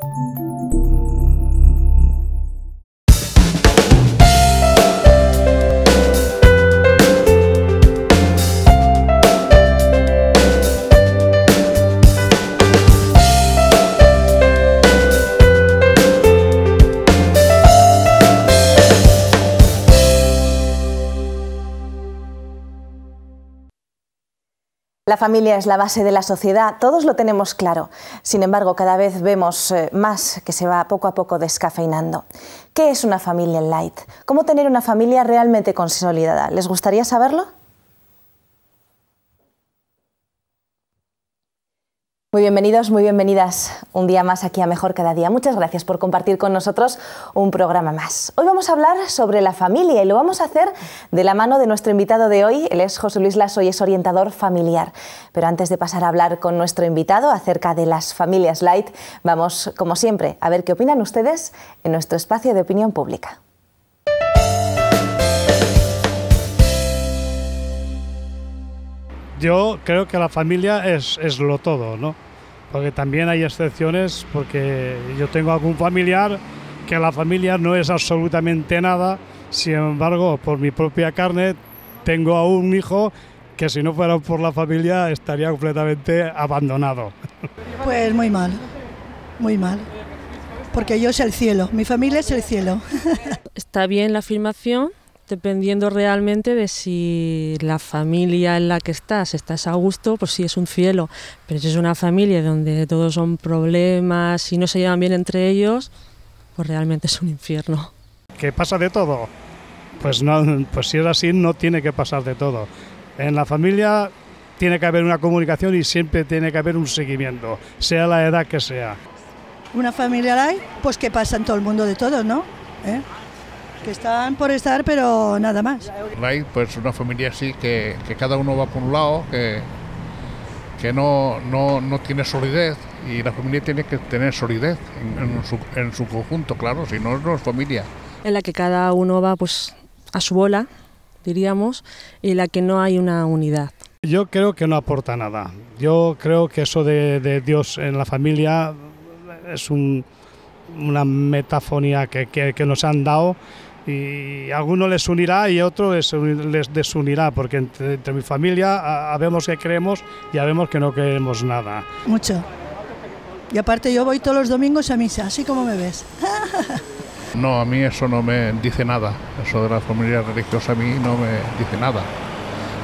Thank you. La familia es la base de la sociedad, todos lo tenemos claro. Sin embargo, cada vez vemos eh, más que se va poco a poco descafeinando. ¿Qué es una familia light? ¿Cómo tener una familia realmente consolidada? ¿Les gustaría saberlo? Muy bienvenidos, muy bienvenidas un día más aquí a Mejor Cada Día. Muchas gracias por compartir con nosotros un programa más. Hoy vamos a hablar sobre la familia y lo vamos a hacer de la mano de nuestro invitado de hoy. Él es José Luis Laso y es orientador familiar. Pero antes de pasar a hablar con nuestro invitado acerca de las familias light, vamos, como siempre, a ver qué opinan ustedes en nuestro espacio de opinión pública. yo creo que la familia es, es lo todo, ¿no? Porque también hay excepciones, porque yo tengo algún familiar que la familia no es absolutamente nada, sin embargo, por mi propia carne, tengo a un hijo que si no fuera por la familia estaría completamente abandonado. Pues muy mal, muy mal. Porque yo es el cielo, mi familia es el cielo. Está bien la afirmación, dependiendo realmente de si la familia en la que estás estás a gusto, pues sí es un cielo, pero si es una familia donde todos son problemas y no se llevan bien entre ellos, pues realmente es un infierno. ¿Qué pasa de todo? Pues, no, pues si es así, no tiene que pasar de todo. En la familia tiene que haber una comunicación y siempre tiene que haber un seguimiento, sea la edad que sea. ¿Una familia hay? Pues que pasa en todo el mundo de todo, ¿no? ¿Eh? que están por estar, pero nada más. Hay pues una familia así, que, cada uno va por un lado, que, no, no, tiene solidez y la familia tiene que tener solidez en, su, conjunto, claro, si no, no es familia. En la que cada uno va pues a su bola, diríamos, y en la que no hay una unidad. Yo creo que no aporta nada. Yo creo que eso de, Dios en la familia es una metafonía que, nos han dado y alguno les unirá y otro les, desunirá, porque entre, mi familia sabemos que creemos y sabemos que no creemos nada. Mucho. Y aparte yo voy todos los domingos a misa, así como me ves. no, a mí eso no me dice nada, eso de la familia religiosa a mí no me dice nada.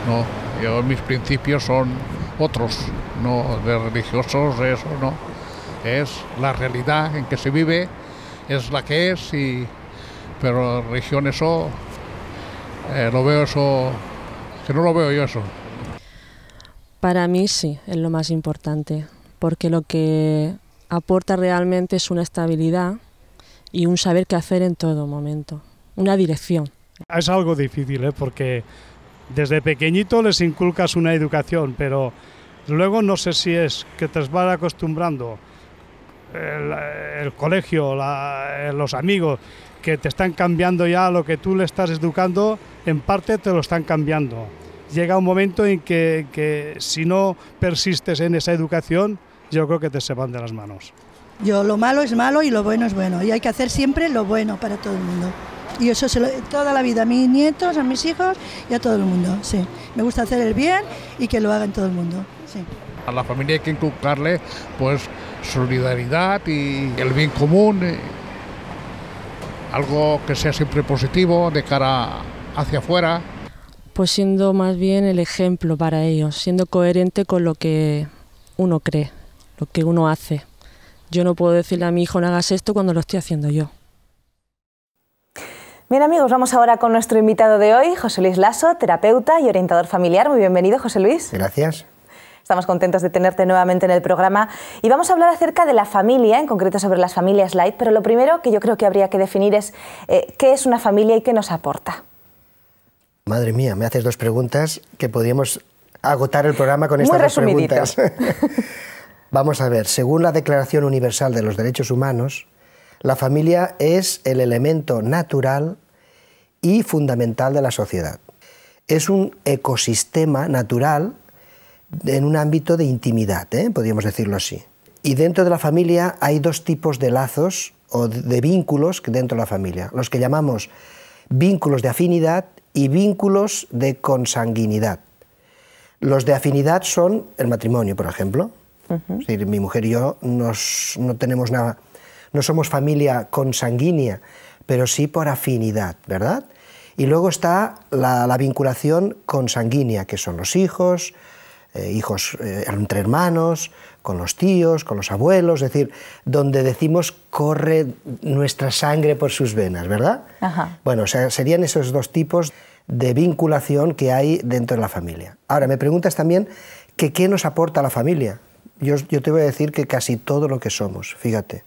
No, mis principios son otros, no de religiosos, eso no. Es la realidad en que se vive, es la que es y pero región eso, eh, lo veo eso, que no lo veo yo eso. Para mí sí, es lo más importante, porque lo que aporta realmente es una estabilidad y un saber qué hacer en todo momento, una dirección. Es algo difícil, ¿eh? porque desde pequeñito les inculcas una educación, pero luego no sé si es que te vas acostumbrando el, colegio, los amigos, que te están cambiando ya lo que tú le estás educando, en parte te lo están cambiando. Llega un momento en que, si no persistes en esa educación, yo creo que te se van de las manos. Yo lo malo es malo y lo bueno es bueno. Y hay que hacer siempre lo bueno para todo el mundo. Y eso se lo, toda la vida, a mis nietos, a mis hijos y a todo el mundo. Sí. Me gusta hacer el bien y que lo haga en todo el mundo. Sí. A la familia hay que inculcarle pues solidaridad y el bien común. Eh, algo que sea siempre positivo de cara hacia afuera. Pues siendo más bien el ejemplo para ellos, siendo coherente con lo que uno cree, lo que uno hace. Yo no puedo decirle a mi hijo no hagas esto cuando lo estoy haciendo yo. Bien amigos, vamos ahora con nuestro invitado de hoy, José Luis Lasso, terapeuta y orientador familiar. Muy bienvenido, José Luis. Gracias. Estamos contentos de tenerte nuevamente en el programa. Y vamos a hablar acerca de la familia, en concreto sobre las familias light, pero lo primero que yo creo que habría que definir es eh, qué es una familia y qué nos aporta. Madre mía, me haces dos preguntas que podríamos agotar el programa con estas dos preguntas. Vamos a ver, según la Declaración Universal de los Derechos Humanos, la familia es el elemento natural y fundamental de la sociedad. Es un ecosistema natural en un ámbito de intimidad, ¿eh? podríamos decirlo así. Y dentro de la familia hay dos tipos de lazos o de vínculos dentro de la familia, los que llamamos vínculos de afinidad y vínculos de consanguinidad. Los de afinidad son el matrimonio, por ejemplo. mi mujer y yo no tenemos nada, no somos familia consanguínea, pero sí por afinidad, ¿verdad? Y luego está la, la vinculación consanguínea, que son los hijos, eh, hijos entre eh, hermanos, con los tíos, con los abuelos, es decir, donde decimos corre nuestra sangre por sus venas, ¿verdad? Bueno, serían esos dos tipos de vinculación que hay dentro de la familia. Ahora, me preguntas también que qué nos aporta la familia. yo te voy a decir que casi todo lo que somos, fíjate.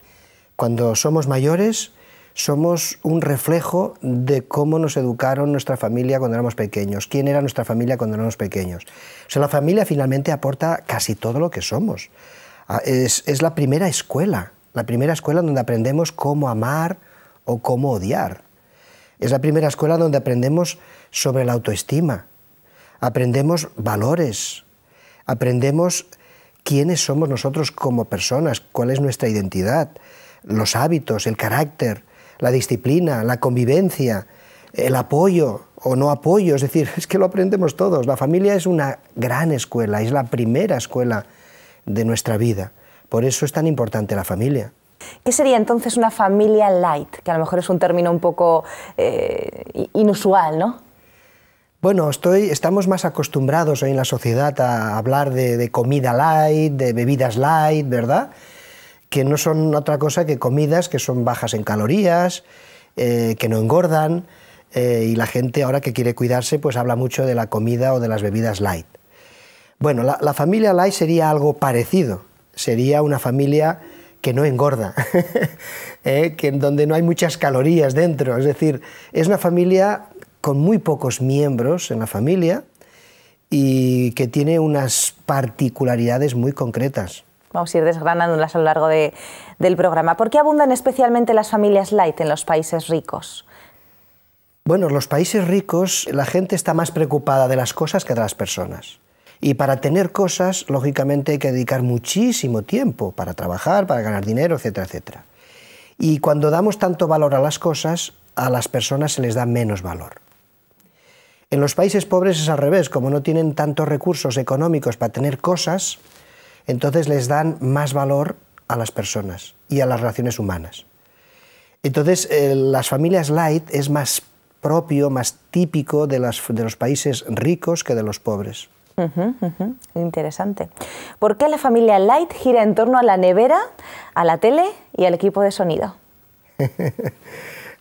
Cuando somos mayores, somos un reflejo de cómo nos educaron nuestra familia cuando éramos pequeños, quién era nuestra familia cuando éramos pequeños. O sea, la familia finalmente aporta casi todo lo que somos. Ah, es, es la primera escuela, la primera escuela donde aprendemos cómo amar o cómo odiar. Es la primera escuela donde aprendemos sobre la autoestima, aprendemos valores, aprendemos quiénes somos nosotros como personas, cuál es nuestra identidad, los hábitos, el carácter, la disciplina, la convivencia, el apoyo o no apoyo, es decir, es que lo aprendemos todos. La familia es una gran escuela, es la primera escuela de nuestra vida. Por eso es tan importante la familia. ¿Qué sería entonces una familia light? Que a lo mejor es un término un poco eh, inusual, ¿no? Bueno, estoy, estamos más acostumbrados hoy en la sociedad a hablar de comida light, de bebidas light, ¿verdad? que no son otra cosa que comidas que son bajas en calorías, eh, que no engordan, eh, y la gente ahora que quiere cuidarse pues habla mucho de la comida o de las bebidas light. Bueno, la, familia light sería algo parecido, sería una familia que no engorda, eh, que en donde no hay muchas calorías dentro, es decir, es una familia con muy pocos miembros en la familia y que tiene unas particularidades muy concretas. Vamos a ir desgranándolas a lo largo del programa. ¿Por qué abundan especialmente las familias light en los países ricos? Bueno, los países ricos la gente está más preocupada de las cosas que de las personas. Y para tener cosas, lógicamente hay que dedicar muchísimo tiempo para trabajar, para ganar dinero, etcétera, etcétera. Y cuando damos tanto valor a las cosas, a las personas se les da menos valor. En los países pobres es al revés, como no tienen tantos recursos económicos para tener cosas, entonces les dan más valor a las personas y a las relaciones humanas. Entonces, eh, las familias light es más propio, más típico de, los países ricos que de los pobres. Interesante. ¿Por qué la familia Light gira en torno a la nevera, a la tele y al equipo de sonido?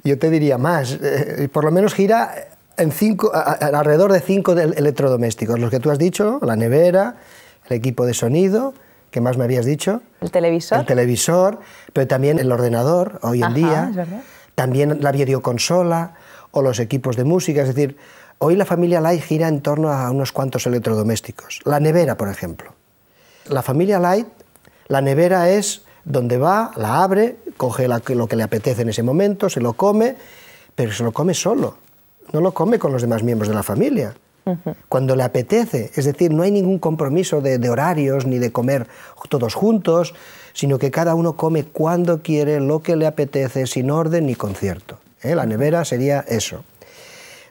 Yo te diría más. Eh, por lo menos gira alrededor de cinco electrodomésticos. Los que tú has dicho, la nevera, el equipo de sonido, que más me habías dicho. El televisor. El televisor, pero también el ordenador, hoy en día. También la videoconsola o los equipos de música. Es decir, hoy la familia Light gira en torno a unos cuantos electrodomésticos. La nevera, por ejemplo. La familia Light, la nevera es donde va, la abre, coge lo que le apetece en ese momento, se lo come, pero se lo come solo. No lo come con los demás miembros de la familia cuando le apetece. Es decir, no hay ningún compromiso de, horarios ni de comer todos juntos, sino que cada uno come cuando quiere, lo que le apetece, sin orden ni concierto. ¿eh? La nevera sería eso.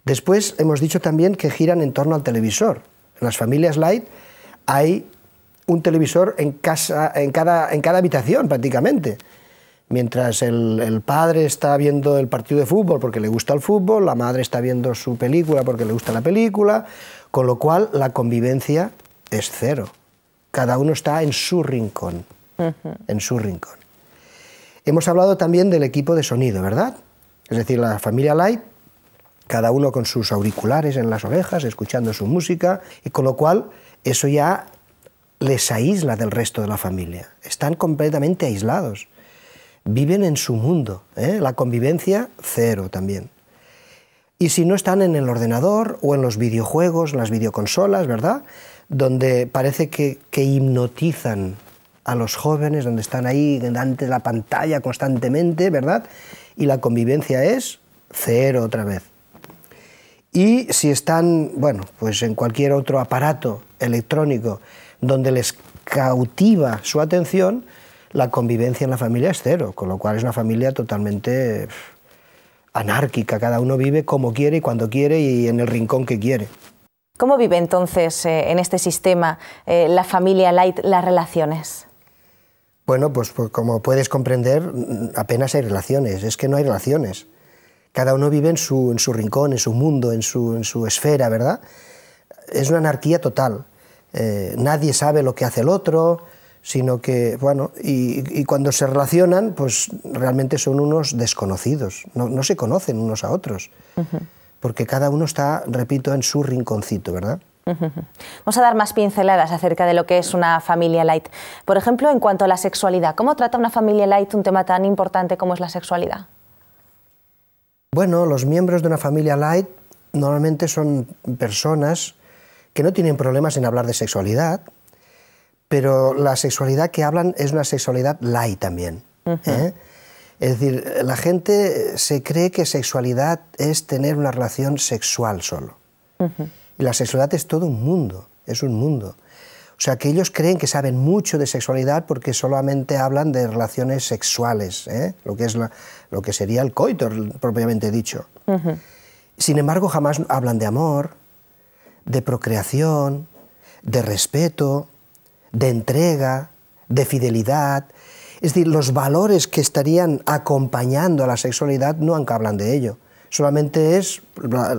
Después hemos dicho también que giran en torno al televisor. En las familias light hay un televisor en cada habitación prácticamente mientras el, padre está viendo el partido de fútbol porque le gusta el fútbol, la madre está viendo su película porque le gusta la película, con lo cual la convivencia es cero. Cada uno está en su rincón, en su rincón. Hemos hablado también del equipo de sonido, ¿verdad? Es decir, la familia Light, cada uno con sus auriculares en las orejas, escuchando su música, y con lo cual eso ya les aísla del resto de la familia. Están completamente aislados viven en su mundo, ¿eh? la convivencia cero también. Y si no están en el ordenador o en los videojuegos, las videoconsolas, ¿verdad? Donde parece que, que hipnotizan a los jóvenes, donde están ahí delante de la pantalla constantemente, ¿verdad? Y la convivencia es cero otra vez. Y si están, bueno, pues en cualquier otro aparato electrónico donde les cautiva su atención, la convivencia en la familia es cero, con lo cual es una familia totalmente anárquica, cada uno vive como quiere y cuando quiere y en el rincón que quiere. ¿Cómo vive entonces eh, en este sistema eh, la familia light las relaciones? Bueno, pues, pues, como puedes comprender, apenas hay relaciones, es que no hay relaciones. Cada uno vive en su, en su rincón, en su mundo, en su, esfera, ¿verdad? Es una anarquía total. Eh, nadie sabe lo que hace el otro, sino que, bueno, y, cuando se relacionan, pues realmente son unos desconocidos, no, se conocen unos a otros, porque cada uno está, repito, en su rinconcito, ¿verdad? Vamos a dar más pinceladas acerca de lo que es una familia light. Por ejemplo, en cuanto a la sexualidad, ¿cómo trata una familia light un tema tan importante como es la sexualidad? Bueno, los miembros de una familia light normalmente son personas que no tienen problemas en hablar de sexualidad, pero la sexualidad que hablan es una sexualidad light también. ¿eh? Es decir, la gente se cree que sexualidad es tener una relación sexual solo. Y la sexualidad es todo un mundo, es un mundo. O sea, que ellos creen que saben mucho de sexualidad porque solamente hablan de relaciones sexuales, ¿eh? lo, que es lo que sería el coito propiamente dicho. Sin embargo, jamás hablan de amor, de procreación, de respeto, de entrega, de fidelidad. Es decir, los valores que estarían acompañando a la sexualidad no hablan de ello. Solamente es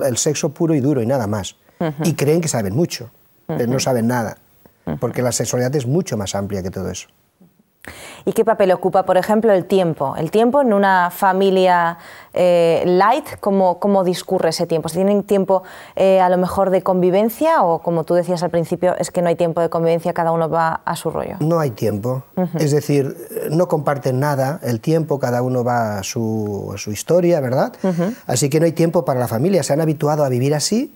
el sexo puro y duro y nada más. Y creen que saben mucho, pero no saben nada, porque la sexualidad es mucho más amplia que todo eso. ¿Y qué papel ocupa, por ejemplo, el tiempo? ¿El tiempo en una familia eh, light, ¿cómo, ¿cómo, discurre ese tiempo? ¿Se tienen tiempo eh, a lo mejor de convivencia o, como tú decías al principio, es que no hay tiempo de convivencia, cada uno va a su rollo? No hay tiempo. Es decir, no comparten nada el tiempo, cada uno va a su, historia, ¿verdad? Así que no hay tiempo para la familia. Se han habituado a vivir así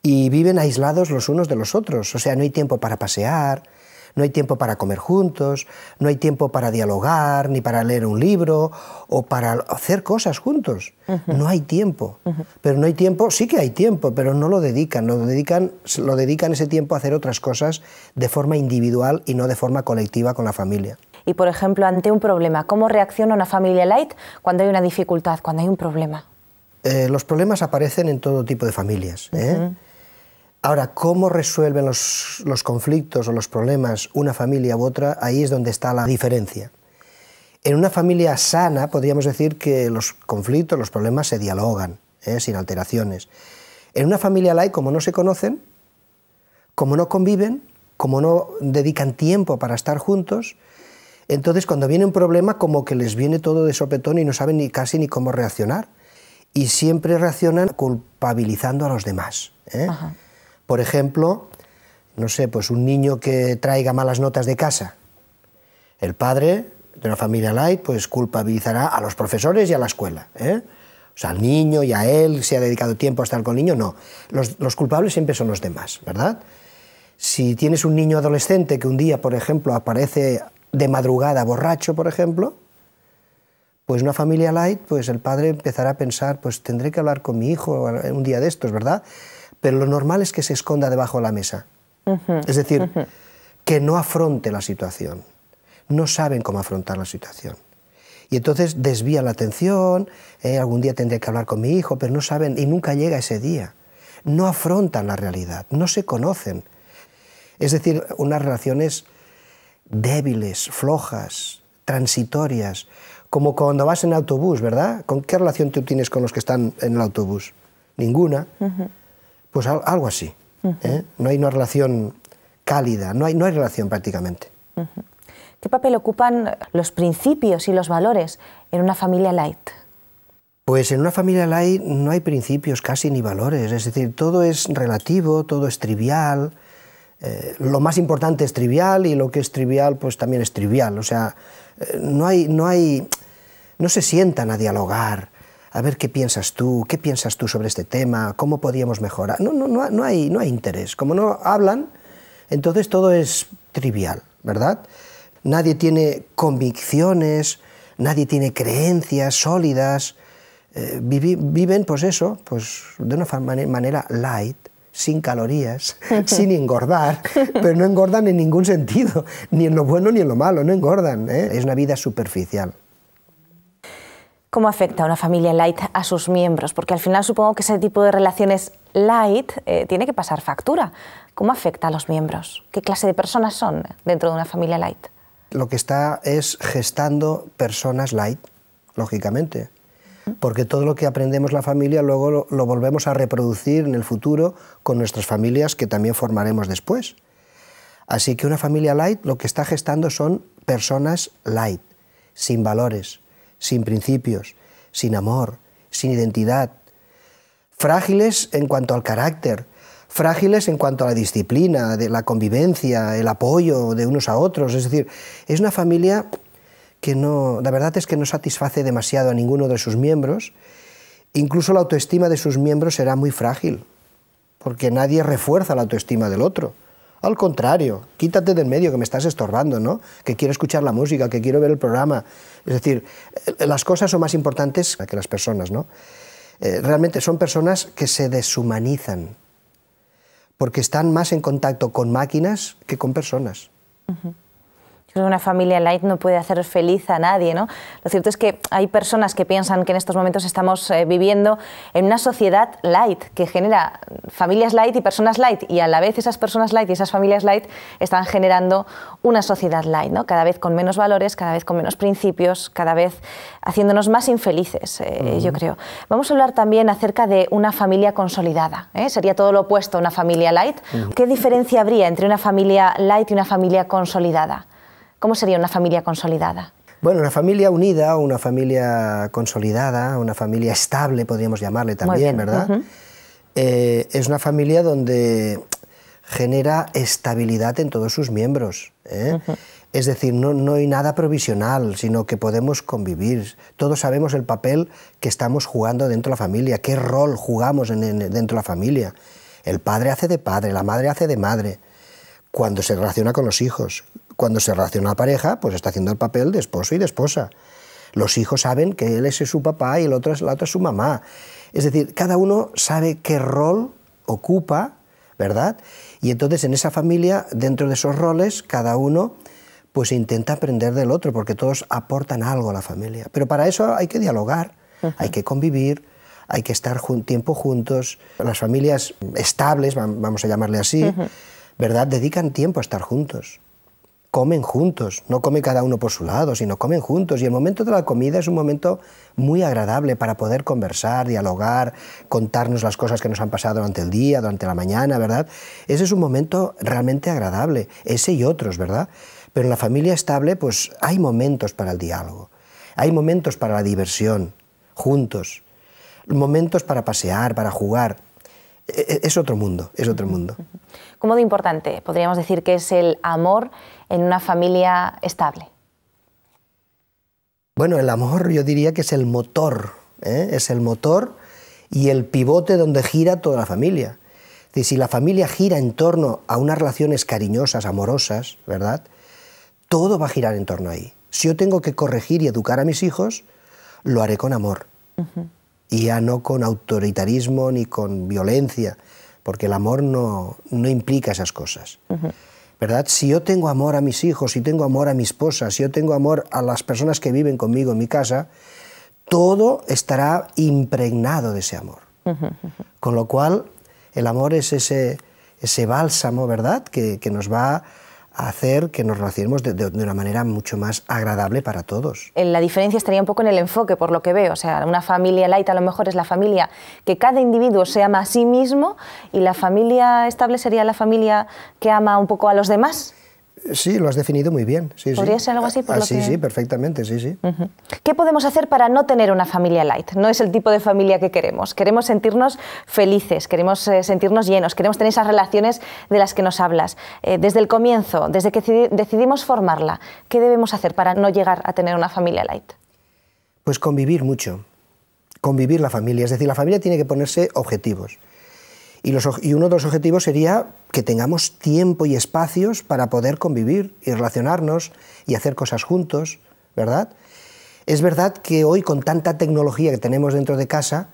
y viven aislados los unos de los otros. O sea, no hay tiempo para pasear no hay tiempo para comer juntos, no hay tiempo para dialogar, ni para leer un libro o para hacer cosas juntos. No hay tiempo. Pero no hay tiempo, sí que hay tiempo, pero no lo dedican, lo dedican, lo dedican ese tiempo a hacer otras cosas de forma individual y no de forma colectiva con la familia. Y por ejemplo, ante un problema, ¿cómo reacciona una familia light cuando hay una dificultad, cuando hay un problema? Eh, los problemas aparecen en todo tipo de familias. ¿eh? Ahora, cómo resuelven los, conflictos o los problemas una familia u otra, ahí es donde está la diferencia. En una familia sana podríamos decir que los conflictos, los problemas se dialogan, ¿eh? sin alteraciones. En una familia light, como no se conocen, como no conviven, como no dedican tiempo para estar juntos, entonces cuando viene un problema como que les viene todo de sopetón y no saben ni casi ni cómo reaccionar. Y siempre reaccionan culpabilizando a los demás. ¿eh? Por ejemplo, no sé, pues un niño que traiga malas notas de casa. El padre de una familia light, pues culpabilizará a los profesores y a la escuela. ¿eh? O sea, al niño y a él, si ha dedicado tiempo a estar con el niño, no. Los, los culpables siempre son los demás, ¿verdad? Si tienes un niño adolescente que un día, por ejemplo, aparece de madrugada borracho, por ejemplo, pues una familia light, pues el padre empezará a pensar, pues tendré que hablar con mi hijo un día de estos, ¿verdad? pero lo normal es que se esconda debajo de la mesa. es decir, que no afronte la situación. No saben cómo afrontar la situación. Y entonces desvía la atención, eh, algún día tendré que hablar con mi hijo, pero no saben y nunca llega ese día. No afrontan la realidad, no se conocen. Es decir, unas relaciones débiles, flojas, transitorias, como cuando vas en autobús, ¿verdad? ¿Con qué relación tú tienes con los que están en el autobús? Ninguna. Pues algo así. ¿eh? No hay una relación cálida, no hay, no hay relación prácticamente. ¿Qué papel ocupan los principios y los valores en una familia light? Pues en una familia light no hay principios casi ni valores, es decir, todo es relativo, todo es trivial, eh, lo más importante es trivial y lo que es trivial pues también es trivial, o sea, eh, no hay, no hay, no se sientan a dialogar, a ver qué piensas tú, qué piensas tú sobre este tema, cómo podríamos mejorar. No, no, no, hay, no hay interés. Como no hablan, entonces todo es trivial, ¿verdad? Nadie tiene convicciones, nadie tiene creencias sólidas. Eh, viven, pues eso, pues de una manera light, sin calorías, sin engordar, pero no engordan en ningún sentido, ni en lo bueno ni en lo malo, no engordan. ¿eh? Es una vida superficial. ¿Cómo afecta una familia light a sus miembros? Porque al final supongo que ese tipo de relaciones light eh, tiene que pasar factura. ¿Cómo afecta a los miembros? ¿Qué clase de personas son dentro de una familia light? Lo que está es gestando personas light, lógicamente. Porque todo lo que aprendemos la familia luego lo volvemos a reproducir en el futuro con nuestras familias que también formaremos después. Así que una familia light lo que está gestando son personas light, sin valores, sin principios, sin amor, sin identidad, frágiles en cuanto al carácter, frágiles en cuanto a la disciplina, de la convivencia, el apoyo de unos a otros. Es decir, es una familia que no, la verdad es que no satisface demasiado a ninguno de sus miembros. Incluso la autoestima de sus miembros será muy frágil, porque nadie refuerza la autoestima del otro. Al contrario, quítate del medio que me estás estorbando, ¿no? Que quiero escuchar la música, que quiero ver el programa, es decir, eh, las cosas son más importantes que las personas, ¿no? Eh, realmente son personas que se deshumanizan porque están más en contacto con máquinas que con personas una familia light no puede hacer feliz a nadie. ¿no? Lo cierto es que hay personas que piensan que en estos momentos estamos eh, viviendo en una sociedad light, que genera familias light y personas light, y a la vez esas personas light y esas familias light están generando una sociedad light, cada vez con menos valores, cada vez con menos principios, cada vez haciéndonos más infelices, eh, yo creo. Vamos a hablar también acerca de una familia consolidada. ¿eh? Sería todo lo opuesto a una familia light. ¿Qué diferencia habría entre una familia light y una familia consolidada? ¿Cómo sería una familia consolidada? Bueno, una familia unida, una familia consolidada, una familia estable, podríamos llamarle también, ¿verdad? Eh, es una familia donde genera estabilidad en todos sus miembros. ¿eh? Es decir, no, no, hay nada provisional, sino que podemos convivir. Todos sabemos el papel que estamos jugando dentro de la familia, qué rol jugamos dentro de la familia. El padre hace de padre, la madre hace de madre, cuando se relaciona con los hijos, cuando se relaciona la pareja, pues está haciendo el papel de esposo y de esposa. Los hijos saben que él es su papá y el otro es, la otra es su mamá. Es decir, cada uno sabe qué rol ocupa, ¿verdad? Y entonces en esa familia, dentro de esos roles, cada uno pues intenta aprender del otro, porque todos aportan algo a la familia. Pero para eso hay que dialogar, hay que convivir, hay que estar tiempo juntos. Las familias estables, vamos a llamarle así, ¿verdad? Dedican tiempo a estar juntos comen juntos, no come cada uno por su lado, sino comen juntos. Y el momento de la comida es un momento muy agradable para poder conversar, dialogar, contarnos las cosas que nos han pasado durante el día, durante la mañana, ¿verdad? Ese es un momento realmente agradable, ese y otros, ¿verdad? Pero en la familia estable, pues hay momentos para el diálogo, hay momentos para la diversión, juntos, momentos para pasear, para jugar. E-, e-, es otro mundo, es otro mundo. ¿Cómo de importante podríamos decir que es el amor en una familia estable? Bueno, el amor yo diría que es el motor, ¿eh? es el motor y el pivote donde gira toda la familia. si la familia gira en torno a unas relaciones cariñosas, amorosas, ¿verdad? Todo va a girar en torno ahí. Si yo tengo que corregir y educar a mis hijos, lo haré con amor. Y ya no con autoritarismo ni con violencia porque el amor no, implica esas cosas. ¿Verdad? Si yo tengo amor a mis hijos, si tengo amor a mi esposa, si yo tengo amor a las personas que viven conmigo en mi casa, todo estará impregnado de ese amor. Con lo cual, el amor es ese, ese bálsamo, ¿verdad?, que, que nos va hacer que nos relacionemos de, una manera mucho más agradable para todos. La diferencia estaría un poco en el enfoque, por lo que veo. O sea, una familia light a lo mejor es la familia que cada individuo se ama a sí mismo y la familia estable sería la familia que ama un poco a los demás. Sí, lo has definido muy bien. ¿Podría ser algo así? Ah, sí, sí, perfectamente, sí, sí. ¿Qué podemos hacer para no tener una familia light? No es el tipo de familia que queremos. Queremos sentirnos felices, queremos eh, sentirnos llenos, queremos tener esas relaciones de las que nos hablas. Eh, desde el comienzo, desde que decidimos formarla, ¿qué debemos hacer para no llegar a tener una familia light? Pues convivir mucho, convivir la familia. Es decir, la familia tiene que ponerse objetivos. Y, uno de los objetivos sería que tengamos tiempo y espacios para poder convivir y relacionarnos y hacer cosas juntos, ¿verdad? Es verdad que hoy con tanta tecnología que tenemos dentro de casa,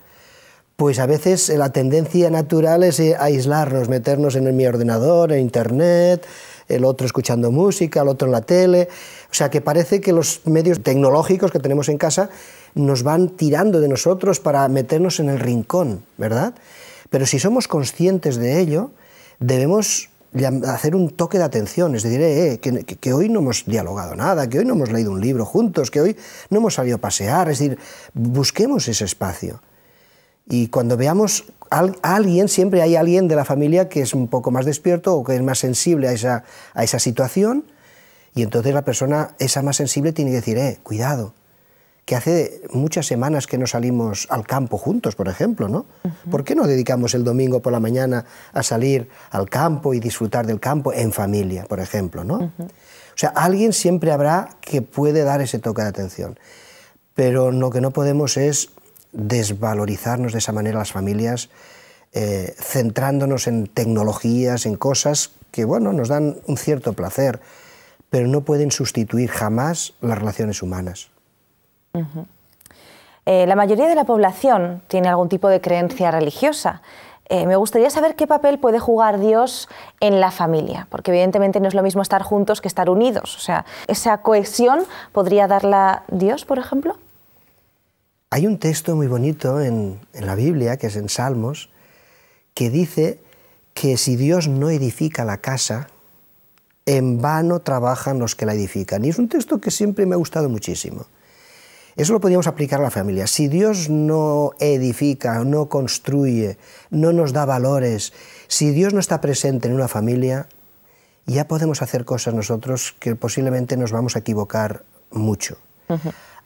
pues a veces la tendencia natural es eh, aislarnos, meternos en mi ordenador, en internet, el otro escuchando música, el otro en la tele. O sea que parece que los medios tecnológicos que tenemos en casa nos van tirando de nosotros para meternos en el rincón, ¿verdad? Pero si somos conscientes de ello, debemos hacer un toque de atención, es decir, eh, eh, que, hoy no hemos dialogado nada, que hoy no hemos leído un libro juntos, que hoy no hemos salido a pasear, es decir, busquemos ese espacio. Y cuando veamos a alguien, siempre hay alguien de la familia que es un poco más despierto o que es más sensible a esa, a esa situación, y entonces la persona, esa más sensible, tiene que decir, eh, cuidado, que hace muchas semanas que no salimos al campo juntos, por ejemplo, ¿no? ¿Por qué no dedicamos el domingo por la mañana a salir al campo y disfrutar del campo en familia, por ejemplo, ¿no? O sea, alguien siempre habrá que puede dar ese toque de atención, pero lo que no podemos es desvalorizarnos de esa manera las familias, eh, centrándonos en tecnologías, en cosas que, bueno, nos dan un cierto placer, pero no pueden sustituir jamás las relaciones humanas. Eh, la mayoría de la población tiene algún tipo de creencia religiosa. Eh, me gustaría saber qué papel puede jugar Dios en la familia, porque evidentemente no es lo mismo estar juntos que estar unidos. O sea, ¿esa cohesión podría darla Dios, por ejemplo? Hay un texto muy bonito en la Biblia, que es en Salmos, que dice que si Dios no edifica la casa, en vano trabajan los que la edifican. Y es un texto que siempre me ha gustado muchísimo. Eso lo podríamos aplicar a la familia. Si Dios no edifica, no construye, no nos da valores, si Dios no está presente en una familia, ya podemos hacer cosas nosotros que posiblemente nos vamos a equivocar mucho.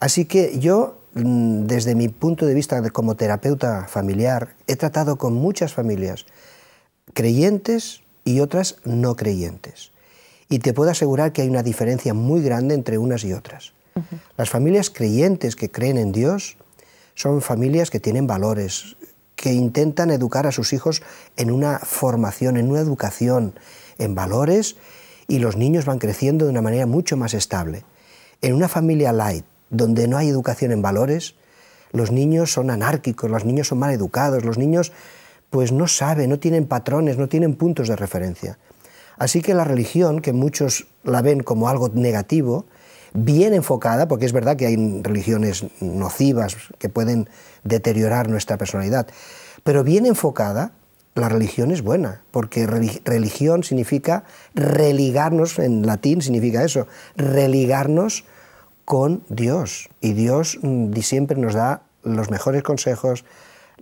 Así que yo, mm, desde mi punto de vista como terapeuta familiar, he tratado con muchas familias, creyentes y otras no creyentes. Y te puedo asegurar que hay una diferencia muy grande entre unas y otras. Las familias creyentes que creen en Dios son familias que tienen valores, que intentan educar a sus hijos en una formación, en una educación, en valores, y los niños van creciendo de una manera mucho más estable. En una familia light, donde no hay educación en valores, los niños son anárquicos, los niños son mal educados, los niños pues no saben, no tienen patrones, no tienen puntos de referencia. Así que la religión, que muchos la ven como algo negativo, bien enfocada, porque es verdad que hay religiones nocivas que pueden deteriorar nuestra personalidad, pero bien enfocada, la religión es buena, porque religión significa religarnos, en latín significa eso, religarnos con Dios. Y Dios mm, siempre nos da los mejores consejos,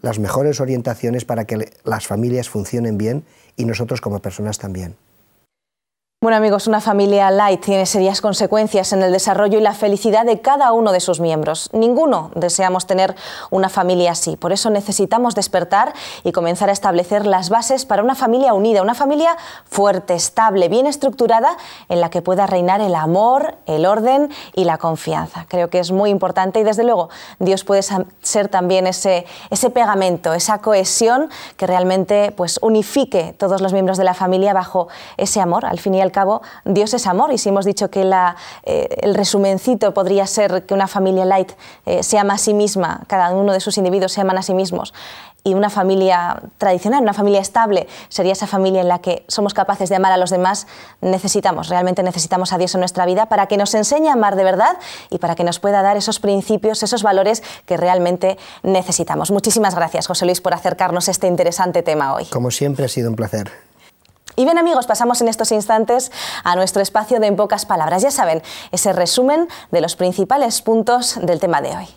las mejores orientaciones para que las familias funcionen bien y nosotros como personas también. Bueno amigos, una familia light tiene serias consecuencias en el desarrollo y la felicidad de cada uno de sus miembros. Ninguno deseamos tener una familia así. Por eso necesitamos despertar y comenzar a establecer las bases para una familia unida, una familia fuerte, estable, bien estructurada, en la que pueda reinar el amor, el orden y la confianza. Creo que es muy importante y desde luego Dios puede ser también ese, ese pegamento, esa cohesión que realmente pues, unifique todos los miembros de la familia bajo ese amor. Al fin y al cabo Dios es amor y si hemos dicho que eh, el resumencito podría ser que una familia light eh, se ama a sí misma, cada uno de sus individuos se aman a sí mismos, y una familia tradicional, una familia estable, sería esa familia en la que somos capaces de amar a los demás, necesitamos, realmente necesitamos a Dios en nuestra vida para que nos enseñe a amar de verdad y para que nos pueda dar esos principios, esos valores que realmente necesitamos. Muchísimas gracias, José Luis, por acercarnos a este interesante tema hoy. Como siempre, ha sido un placer. Y bien amigos, pasamos en estos instantes a nuestro espacio de En pocas palabras. Ya saben, ese resumen de los principales puntos del tema de hoy.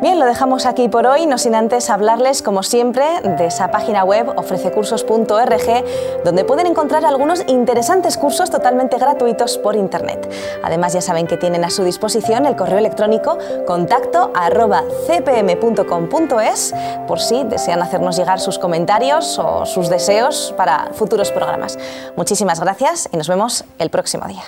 Bien, lo dejamos aquí por hoy, no sin antes hablarles, como siempre, de esa página web ofrececursos.org, donde pueden encontrar algunos interesantes cursos totalmente gratuitos por Internet. Además, ya saben que tienen a su disposición el correo electrónico contacto cpm.com.es por si desean hacernos llegar sus comentarios o sus deseos para futuros programas. Muchísimas gracias y nos vemos el próximo día.